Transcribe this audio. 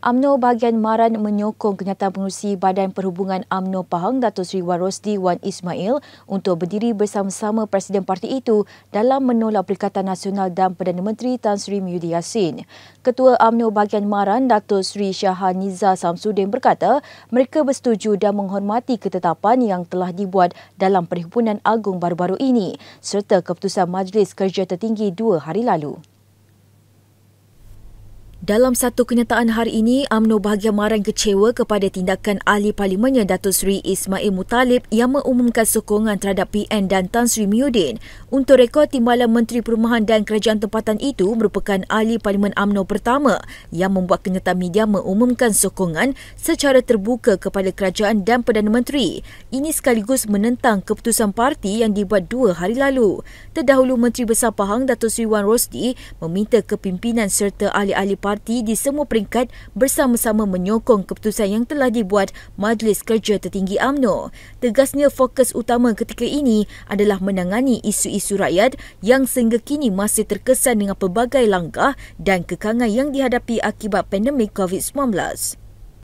UMNO bahagian Maran menyokong kenyataan pengurusi Badan Perhubungan UMNO Pahang Dato' Sri Warosdi Wan Ismail untuk berdiri bersama-sama Presiden Parti itu dalam menolak Perikatan Nasional dan Perdana Menteri Tan Sri Muhyiddin Yassin. Ketua UMNO bahagian Maran Dato' Sri Shahaniza Samsudin berkata mereka bersetuju dan menghormati ketetapan yang telah dibuat dalam Perhimpunan Agung baru-baru ini serta keputusan Majlis Kerja Tertinggi dua hari lalu. Dalam satu kenyataan hari ini, UMNO bahagian marang kecewa kepada tindakan ahli parlimennya Datuk Seri Ismail Mutalib yang mengumumkan sokongan terhadap PN dan Tan Sri Muhyiddin. Untuk rekod, Timbalan Menteri Perumahan dan Kerajaan Tempatan itu merupakan ahli parlimen Amno pertama yang membuat kenyataan media mengumumkan sokongan secara terbuka kepada kerajaan dan Perdana Menteri. Ini sekaligus menentang keputusan parti yang dibuat dua hari lalu. Terdahulu Menteri Besar Pahang Datuk Seri Wan Rosdi meminta kepimpinan serta ahli-ahli parlimen parti di semua peringkat bersama-sama menyokong keputusan yang telah dibuat Majlis Kerja Tertinggi AMNO. Tegasnya fokus utama ketika ini adalah menangani isu-isu rakyat yang sehingga kini masih terkesan dengan pelbagai langkah dan kekangan yang dihadapi akibat pandemik COVID-19.